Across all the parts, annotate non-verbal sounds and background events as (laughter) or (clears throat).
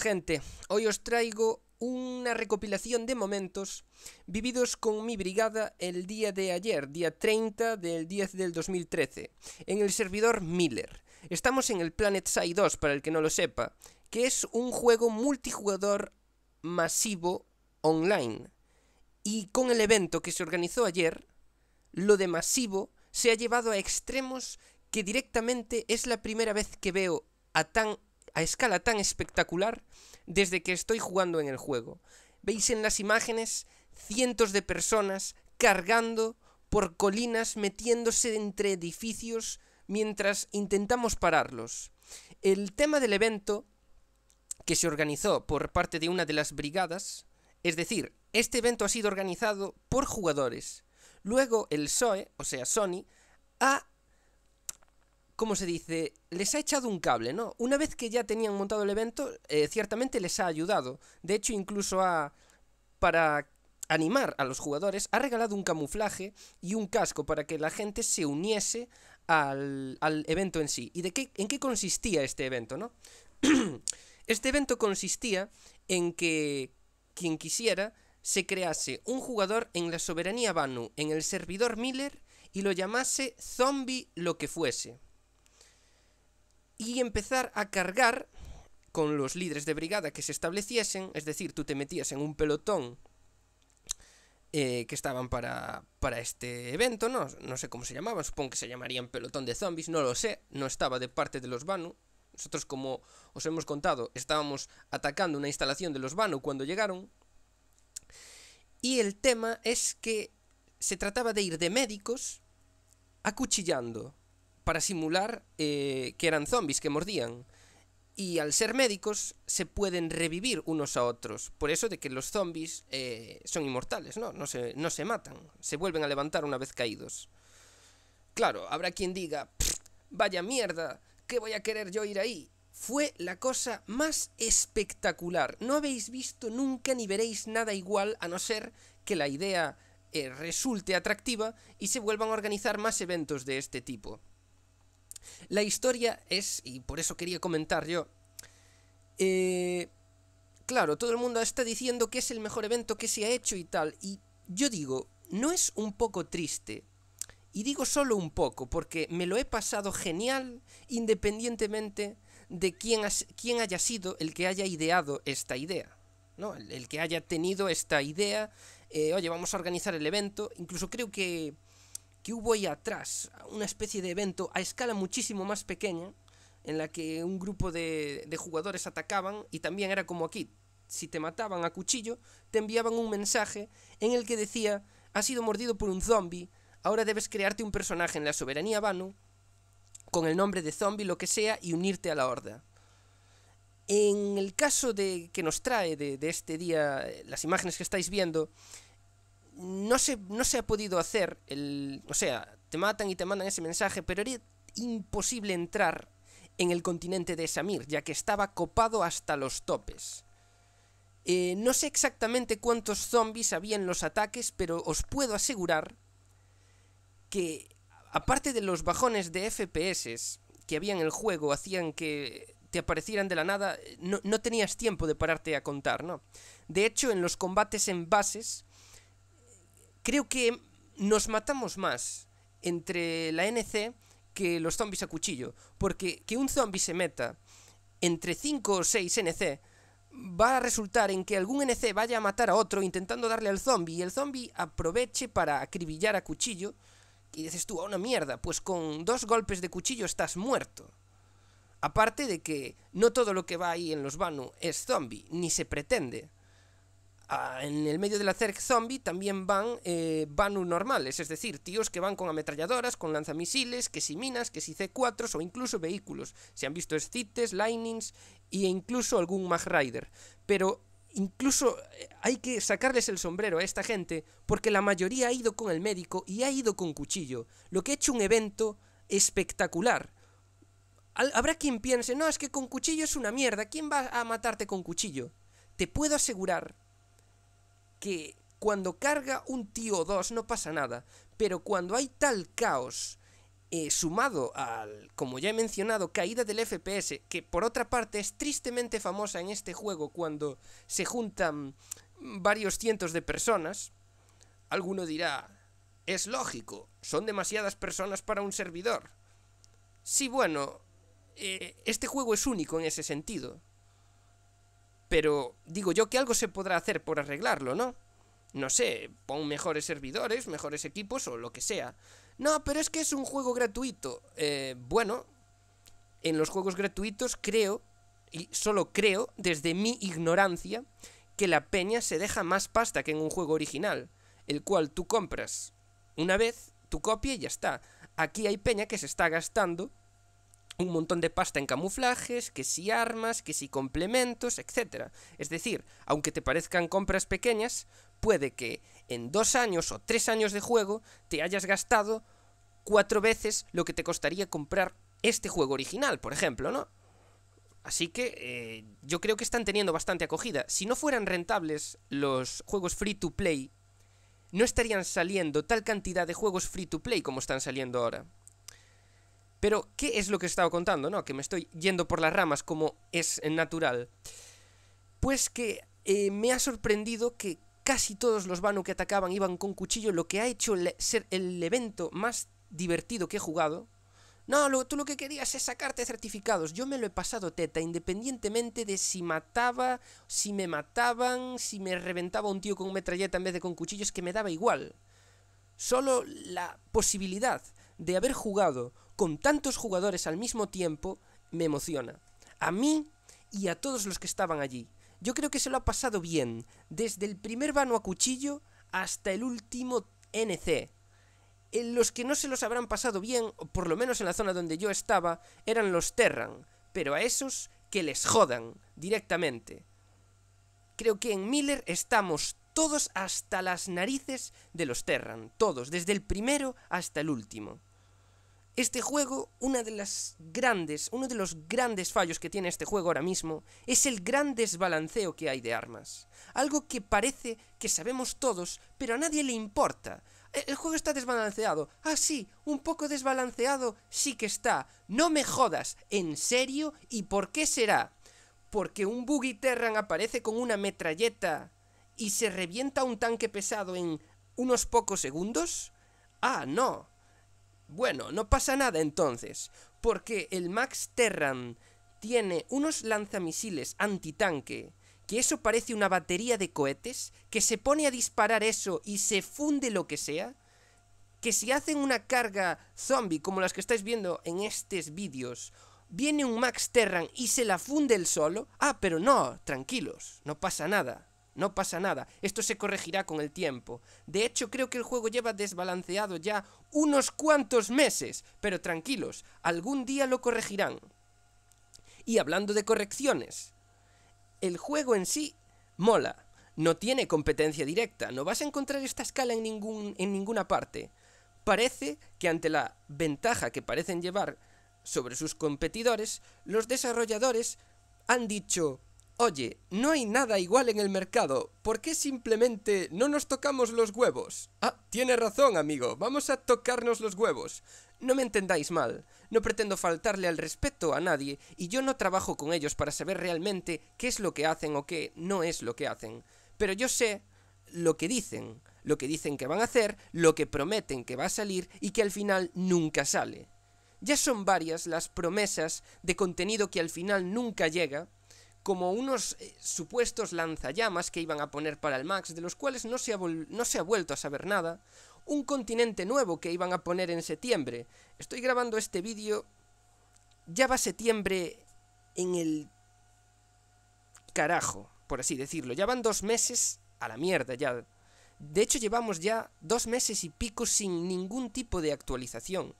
gente, hoy os traigo una recopilación de momentos vividos con mi brigada el día de ayer, día 30 del 10 del 2013, en el servidor Miller. Estamos en el Planet Side 2, para el que no lo sepa, que es un juego multijugador masivo online. Y con el evento que se organizó ayer, lo de masivo se ha llevado a extremos que directamente es la primera vez que veo a tan a escala tan espectacular desde que estoy jugando en el juego. Veis en las imágenes cientos de personas cargando por colinas, metiéndose entre edificios mientras intentamos pararlos. El tema del evento, que se organizó por parte de una de las brigadas, es decir, este evento ha sido organizado por jugadores. Luego el SOE, o sea, Sony, ha ¿cómo se dice? Les ha echado un cable, ¿no? Una vez que ya tenían montado el evento, eh, ciertamente les ha ayudado. De hecho, incluso para animar a los jugadores, ha regalado un camuflaje y un casco para que la gente se uniese al, al evento en sí. ¿Y de qué, en qué consistía este evento, no? (clears throat) este evento consistía en que quien quisiera se crease un jugador en la soberanía Banu, en el servidor Miller, y lo llamase zombie lo que fuese y empezar a cargar con los líderes de brigada que se estableciesen, es decir, tú te metías en un pelotón eh, que estaban para, para este evento, ¿no? no sé cómo se llamaban, supongo que se llamarían pelotón de zombies, no lo sé, no estaba de parte de los Banu. Nosotros, como os hemos contado, estábamos atacando una instalación de los Banu cuando llegaron. Y el tema es que se trataba de ir de médicos acuchillando para simular eh, que eran zombies que mordían. Y al ser médicos se pueden revivir unos a otros. Por eso de que los zombies eh, son inmortales, ¿no? No se, matan. Se vuelven a levantar una vez caídos. Claro, habrá quien diga, vaya mierda, ¿qué voy a querer yo ir ahí? Fue la cosa más espectacular. No habéis visto nunca ni veréis nada igual a no ser que la idea eh, resulte atractiva y se vuelvan a organizar más eventos de este tipo. La historia es, y por eso quería comentar yo, eh, claro, todo el mundo está diciendo que es el mejor evento que se ha hecho y tal, y yo digo, ¿no es un poco triste? Y digo solo un poco, porque me lo he pasado genial independientemente de quién, haya sido el que haya ideado esta idea. ¿no? El, que haya tenido esta idea, eh, oye, vamos a organizar el evento. Incluso creo que que hubo ahí atrás, una especie de evento a escala muchísimo más pequeña, en la que un grupo de, jugadores atacaban y también era como aquí, si te mataban a cuchillo, te enviaban un mensaje en el que decía, has sido mordido por un zombie, ahora debes crearte un personaje en la soberanía vano, con el nombre de zombie, lo que sea, y unirte a la horda. En el caso de que nos trae de este día, las imágenes que estáis viendo, no se, no se ha podido hacer el. O sea, te matan y te mandan ese mensaje, pero era imposible entrar en el continente de Samir, ya que estaba copado hasta los topes. Eh, no sé exactamente cuántos zombies había en los ataques, pero os puedo asegurar que, aparte de los bajones de FPS que había en el juego, hacían que te aparecieran de la nada, eh, no, no tenías tiempo de pararte a contar, ¿no? De hecho, en los combates en bases, creo que nos matamos más entre la NC que los zombies a cuchillo. Porque que un zombie se meta entre 5 o 6 NC va a resultar en que algún NC vaya a matar a otro intentando darle al zombie y el zombie aproveche para acribillar a cuchillo. Y dices tú, a una mierda, pues con dos golpes de cuchillo estás muerto. Aparte de que no todo lo que va ahí en los Banu es zombie, ni se pretende en el medio de la Zerg Zombie también van eh, Banu normales, es decir, tíos que van con ametralladoras, con lanzamisiles, que si minas, que si C4s o incluso vehículos. Se han visto escites, ...linings... e incluso algún Mag Rider. Pero incluso eh, hay que sacarles el sombrero a esta gente porque la mayoría ha ido con el médico y ha ido con cuchillo, lo que ha hecho un evento espectacular. Habrá quien piense, no, es que con cuchillo es una mierda, ¿quién va a matarte con cuchillo? Te puedo asegurar que cuando carga un tío o dos no pasa nada, pero cuando hay tal caos eh, sumado al, como ya he mencionado, caída del FPS, que por otra parte es tristemente famosa en este juego cuando se juntan varios cientos de personas, alguno dirá, es lógico, son demasiadas personas para un servidor. Sí, bueno, eh, este juego es único en ese sentido. Pero digo yo que algo se podrá hacer por arreglarlo, ¿no? No sé, pon mejores servidores, mejores equipos o lo que sea. No, pero es que es un juego gratuito. Eh, bueno, en los juegos gratuitos creo, y solo creo, desde mi ignorancia, que la peña se deja más pasta que en un juego original, el cual tú compras una vez, tu copia y ya está. Aquí hay peña que se está gastando un montón de pasta en camuflajes, que si armas, que si complementos, etc. Es decir, aunque te parezcan compras pequeñas, puede que en dos años o tres años de juego te hayas gastado cuatro veces lo que te costaría comprar este juego original, por ejemplo, ¿no? Así que eh, yo creo que están teniendo bastante acogida. Si no fueran rentables los juegos free to play, no estarían saliendo tal cantidad de juegos free to play como están saliendo ahora. Pero, ¿qué es lo que he estado contando? ¿No? Que me estoy yendo por las ramas como es natural. Pues que eh, me ha sorprendido que casi todos los Banu que atacaban iban con cuchillo, lo que ha hecho ser el evento más divertido que he jugado. No, tú lo que querías es sacarte certificados. Yo me lo he pasado teta, independientemente de si mataba, si me mataban, si me reventaba un tío con metralleta en vez de con cuchillos, que me daba igual. Solo la posibilidad de haber jugado con tantos jugadores al mismo tiempo me emociona. A mí y a todos los que estaban allí. Yo creo que se lo ha pasado bien, desde el primer vano a cuchillo hasta el último NC. En los que no se los habrán pasado bien, o por lo menos en la zona donde yo estaba, eran los Terran, pero a esos que les jodan directamente. Creo que en Miller estamos todos hasta las narices de los Terran, todos, desde el primero hasta el último. Este juego, una de las grandes, uno de los grandes fallos que tiene este juego ahora mismo, es el gran desbalanceo que hay de armas. Algo que parece que sabemos todos, pero a nadie le importa. E, el juego está desbalanceado. Ah, sí, un poco desbalanceado sí que está. No me jodas, ¿en serio? ¿Y por qué será? Porque un Buggy Terran aparece con una metralleta y se revienta un tanque pesado en unos pocos segundos. Ah, no. Bueno, no pasa nada entonces, porque el Max Terran tiene unos lanzamisiles antitanque, que eso parece una batería de cohetes, que se pone a disparar eso y se funde lo que sea, que si hacen una carga zombie como las que estáis viendo en estos vídeos, viene un Max Terran y se la funde el solo. Ah, pero no, tranquilos, no pasa nada. No pasa nada, esto se corregirá con el tiempo. De hecho, creo que el juego lleva desbalanceado ya unos cuantos meses, pero tranquilos, algún día lo corregirán. Y hablando de correcciones, el juego en sí mola, no tiene competencia directa, no vas a encontrar esta escala en, ningún, en ninguna parte. Parece que ante la ventaja que parecen llevar sobre sus competidores, los desarrolladores han dicho, Oye, no hay nada igual en el mercado, ¿por qué simplemente no nos tocamos los huevos? Ah, tiene razón, amigo, vamos a tocarnos los huevos. No me entendáis mal, no pretendo faltarle al respeto a nadie y yo no trabajo con ellos para saber realmente qué es lo que hacen o qué no es lo que hacen. Pero yo sé lo que dicen, lo que dicen que van a hacer, lo que prometen que va a salir y que al final nunca sale. Ya son varias las promesas de contenido que al final nunca llega como unos eh, supuestos lanzallamas que iban a poner para el Max, de los cuales no se, ha no se ha vuelto a saber nada, un continente nuevo que iban a poner en septiembre. Estoy grabando este vídeo, ya va septiembre en el carajo, por así decirlo, ya van dos meses a la mierda ya. De hecho llevamos ya dos meses y pico sin ningún tipo de actualización.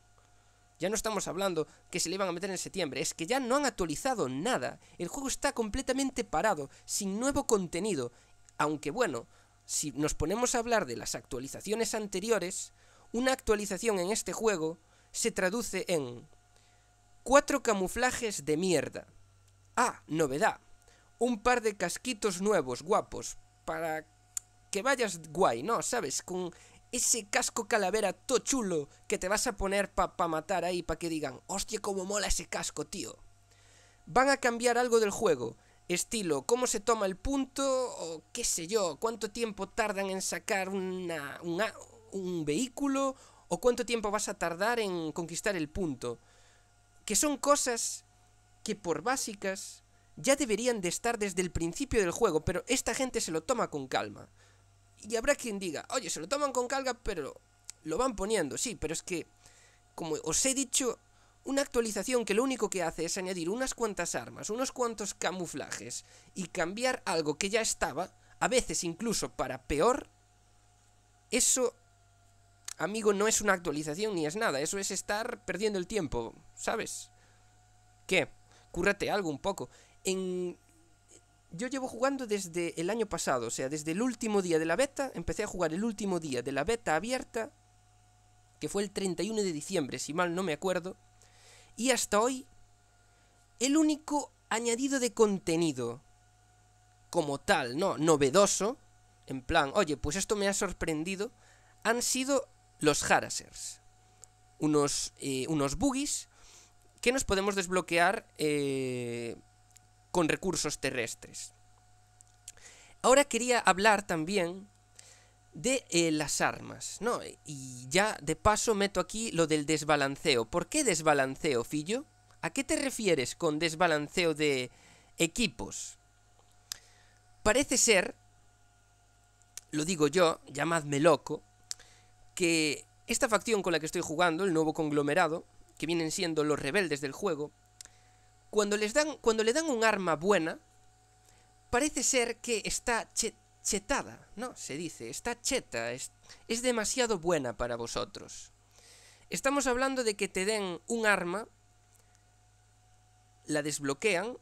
Ya no estamos hablando que se le iban a meter en septiembre, es que ya no han actualizado nada. El juego está completamente parado, sin nuevo contenido. Aunque bueno, si nos ponemos a hablar de las actualizaciones anteriores, una actualización en este juego se traduce en cuatro camuflajes de mierda. Ah, novedad. Un par de casquitos nuevos, guapos, para que vayas guay, ¿no? ¿Sabes? Con ese casco calavera todo chulo que te vas a poner para pa matar ahí, para que digan, hostia, cómo mola ese casco, tío. Van a cambiar algo del juego, estilo, cómo se toma el punto, o qué sé yo, cuánto tiempo tardan en sacar un vehículo, o cuánto tiempo vas a tardar en conquistar el punto. Que son cosas que por básicas ya deberían de estar desde el principio del juego, pero esta gente se lo toma con calma. Y habrá quien diga, oye, se lo toman con calga, pero lo van poniendo, sí, pero es que, como os he dicho, una actualización que lo único que hace es añadir unas cuantas armas, unos cuantos camuflajes y cambiar algo que ya estaba, a veces incluso para peor, eso, amigo, no es una actualización ni es nada, eso es estar perdiendo el tiempo, ¿sabes? ¿Qué? Cúrrate algo un poco. En yo llevo jugando desde el año pasado, o sea, desde el último día de la beta, empecé a jugar el último día de la beta abierta, que fue el 31 de diciembre, si mal no me acuerdo, y hasta hoy, el único añadido de contenido como tal, no, novedoso, en plan, oye, pues esto me ha sorprendido, han sido los harassers, unos, eh, unos boogies que nos podemos desbloquear eh, con recursos terrestres. Ahora quería hablar también de eh, las armas, ¿no? Y ya de paso meto aquí lo del desbalanceo. ¿Por qué desbalanceo, Fillo? ¿A qué te refieres con desbalanceo de equipos? Parece ser, lo digo yo, llamadme loco, que esta facción con la que estoy jugando, el nuevo conglomerado, que vienen siendo los rebeldes del juego, cuando, les dan, cuando le dan un arma buena, parece ser que está chetada, ¿no? Se dice, está cheta, es demasiado buena para vosotros. Estamos hablando de que te den un arma, la desbloquean,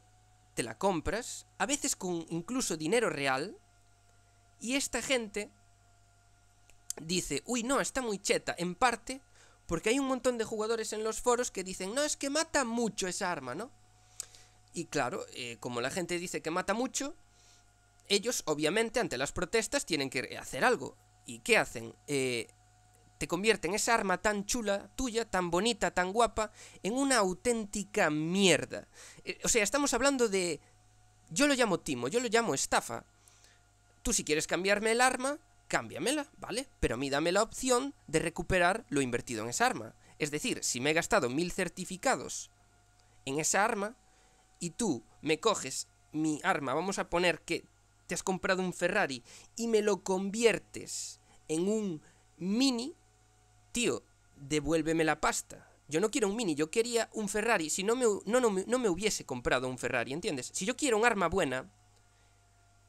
te la compras, a veces con incluso dinero real, y esta gente dice, uy, no, está muy cheta, en parte porque hay un montón de jugadores en los foros que dicen, no, es que mata mucho esa arma, ¿no? Y claro, eh, como la gente dice que mata mucho, ellos obviamente ante las protestas tienen que hacer algo. ¿Y qué hacen? Eh, te convierten esa arma tan chula, tuya, tan bonita, tan guapa, en una auténtica mierda. Eh, o sea, estamos hablando de... Yo lo llamo timo, yo lo llamo estafa. Tú si quieres cambiarme el arma, cámbiamela, ¿vale? Pero a mí dame la opción de recuperar lo invertido en esa arma. Es decir, si me he gastado mil certificados en esa arma, y tú me coges mi arma, vamos a poner que te has comprado un Ferrari y me lo conviertes en un mini, tío, devuélveme la pasta. Yo no quiero un mini, yo quería un Ferrari. Si no me, no, no, me hubiese comprado un Ferrari, ¿entiendes? Si yo quiero un arma buena,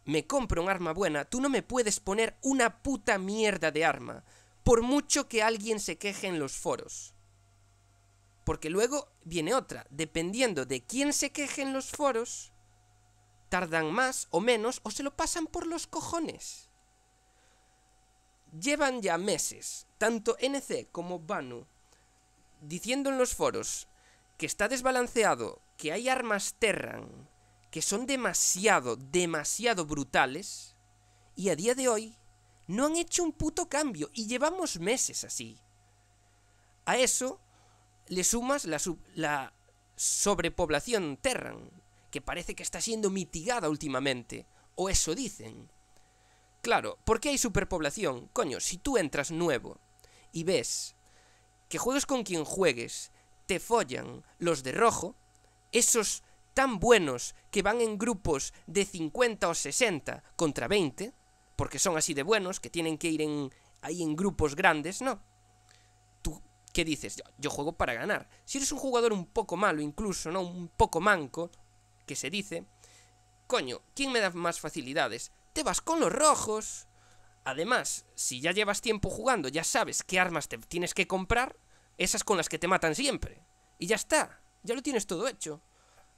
me compro un arma buena, tú no me puedes poner una puta mierda de arma, por mucho que alguien se queje en los foros. Porque luego viene otra. Dependiendo de quién se queje en los foros, tardan más o menos o se lo pasan por los cojones. Llevan ya meses, tanto NC como Banu, diciendo en los foros que está desbalanceado, que hay armas Terran, que son demasiado, demasiado brutales, y a día de hoy no han hecho un puto cambio y llevamos meses así. A eso le sumas la, la sobrepoblación Terran, que parece que está siendo mitigada últimamente, o eso dicen. Claro, ¿por qué hay superpoblación? Coño, si tú entras nuevo y ves que juegues con quien juegues, te follan los de rojo, esos tan buenos que van en grupos de 50 o 60 contra 20, porque son así de buenos, que tienen que ir en, ahí en grupos grandes, no. ¿Qué dices, yo, juego para ganar. Si eres un jugador un poco malo, incluso, ¿no? Un poco manco, que se dice, coño, ¿quién me da más facilidades? Te vas con los rojos. Además, si ya llevas tiempo jugando, ya sabes qué armas te tienes que comprar, esas con las que te matan siempre. Y ya está, ya lo tienes todo hecho.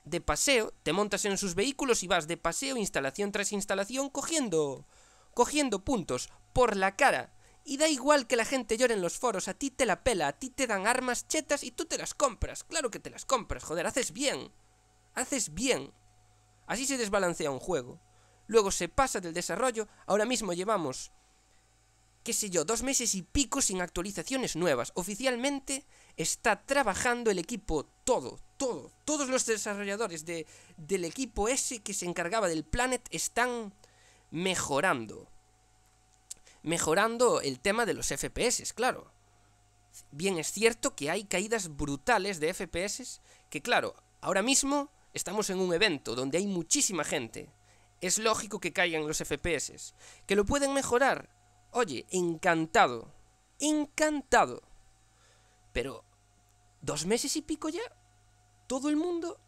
De paseo, te montas en sus vehículos y vas de paseo, instalación tras instalación, cogiendo... cogiendo puntos por la cara y da igual que la gente llore en los foros, a ti te la pela, a ti te dan armas chetas y tú te las compras. Claro que te las compras, joder, haces bien. Haces bien. Así se desbalancea un juego. Luego se pasa del desarrollo, ahora mismo llevamos, qué sé yo, dos meses y pico sin actualizaciones nuevas. Oficialmente está trabajando el equipo todo, todo. Todos los desarrolladores de, del equipo ese que se encargaba del Planet están mejorando mejorando el tema de los FPS, claro. Bien es cierto que hay caídas brutales de FPS, que claro, ahora mismo estamos en un evento donde hay muchísima gente. Es lógico que caigan los FPS. ¿Que lo pueden mejorar? Oye, encantado. Encantado. Pero... ¿Dos meses y pico ya? ¿Todo el mundo?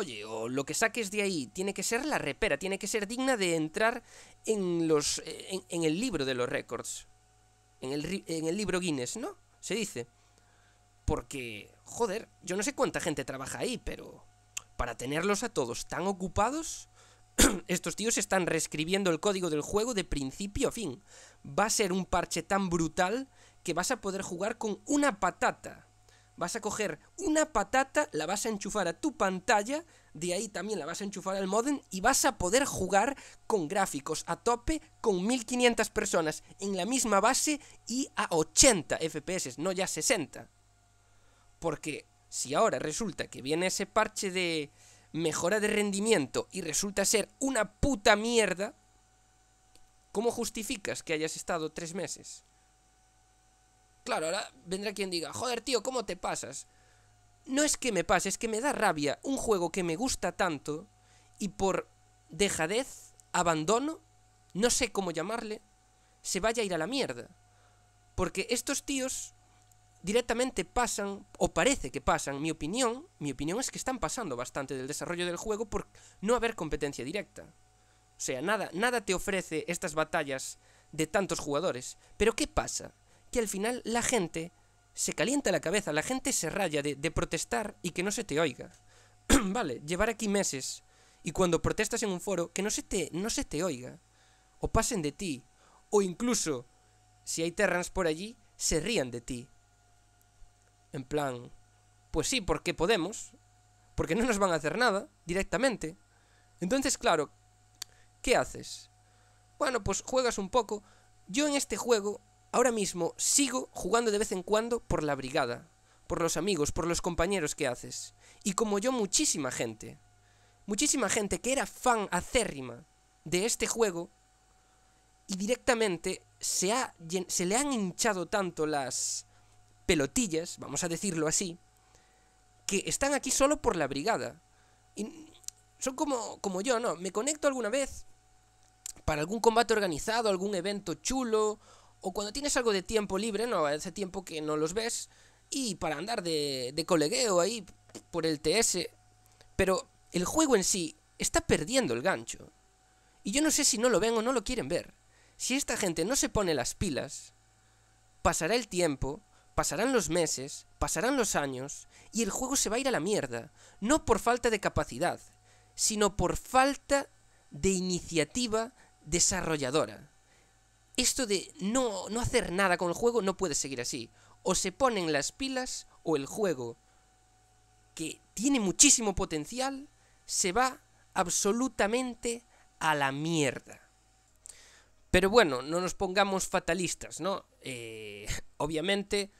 Oye, o lo que saques de ahí tiene que ser la repera, tiene que ser digna de entrar en, los, eh, en, el libro de los récords. En el, en el libro Guinness, ¿no? Se dice. Porque, joder, yo no sé cuánta gente trabaja ahí, pero para tenerlos a todos tan ocupados, (clears throat) estos tíos están reescribiendo el código del juego de principio a fin. Va a ser un parche tan brutal que vas a poder jugar con una patata vas a coger una patata, la vas a enchufar a tu pantalla, de ahí también la vas a enchufar al modem y vas a poder jugar con gráficos a tope con 1500 personas en la misma base y a 80 FPS, no ya 60. Porque si ahora resulta que viene ese parche de mejora de rendimiento y resulta ser una puta mierda, ¿cómo justificas que hayas estado tres meses? Claro, ahora vendrá quien diga, joder tío, ¿cómo te pasas? No es que me pase, es que me da rabia un juego que me gusta tanto y por dejadez, abandono, no sé cómo llamarle, se vaya a ir a la mierda. Porque estos tíos directamente pasan, o parece que pasan, mi opinión, mi opinión es que están pasando bastante del desarrollo del juego por no haber competencia directa. O sea, nada, nada te ofrece estas batallas de tantos jugadores. Pero ¿qué pasa? que al final la gente se calienta la cabeza, la gente se raya de, protestar y que no se te oiga. (clears throat) vale, llevar aquí meses y cuando protestas en un foro, que no se te, no se te oiga. O pasen de ti. O incluso, si hay terrans por allí, se rían de ti. En plan, pues sí, porque podemos. Porque no nos van a hacer nada directamente. Entonces, claro, ¿qué haces? Bueno, pues juegas un poco. Yo en este juego ahora mismo sigo jugando de vez en cuando por la brigada, por los amigos, por los compañeros que haces. Y como yo, muchísima gente. Muchísima gente que era fan acérrima de este juego y directamente se, se le han hinchado tanto las pelotillas, vamos a decirlo así, que están aquí solo por la brigada. Y son como, como yo, ¿no? Me conecto alguna vez para algún combate organizado, algún evento chulo o cuando tienes algo de tiempo libre, no, hace tiempo que no los ves, y para andar de, de colegueo ahí por el TS, pero el juego en sí está perdiendo el gancho. Y yo no sé si no lo ven o no lo quieren ver. Si esta gente no se pone las pilas, pasará el tiempo, pasarán los meses, pasarán los años, y el juego se va a ir a la mierda, no por falta de capacidad, sino por falta de iniciativa desarrolladora. Esto de no, hacer nada con el juego no puede seguir así. O se ponen las pilas o el juego, que tiene muchísimo potencial, se va absolutamente a la mierda. Pero bueno, no nos pongamos fatalistas, ¿no? Eh, (laughs) obviamente,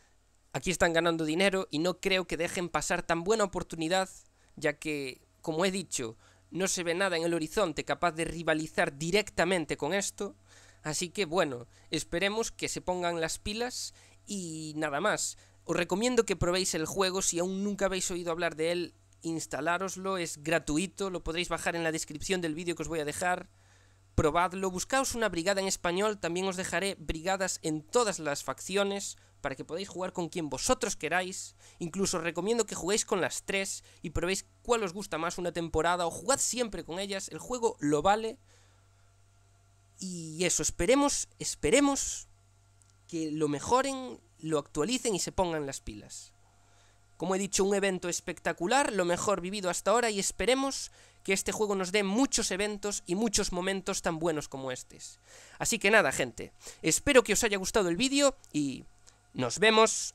aquí están ganando dinero y no creo que dejen pasar tan buena oportunidad, ya que, como he dicho, no se ve nada en el horizonte capaz de rivalizar directamente con esto. Así que bueno, esperemos que se pongan las pilas y nada más. Os recomiendo que probéis el juego si aún nunca habéis oído hablar de él. Instalároslo, es gratuito, lo podréis bajar en la descripción del vídeo que os voy a dejar. Probadlo, buscaos una brigada en español, también os dejaré brigadas en todas las facciones para que podáis jugar con quien vosotros queráis. Incluso os recomiendo que juguéis con las tres y probéis cuál os gusta más una temporada o jugad siempre con ellas, el juego lo vale. Y eso, esperemos, esperemos que lo mejoren, lo actualicen y se pongan las pilas. Como he dicho, un evento espectacular, lo mejor vivido hasta ahora y esperemos que este juego nos dé muchos eventos y muchos momentos tan buenos como estos. Así que nada, gente, espero que os haya gustado el vídeo y nos vemos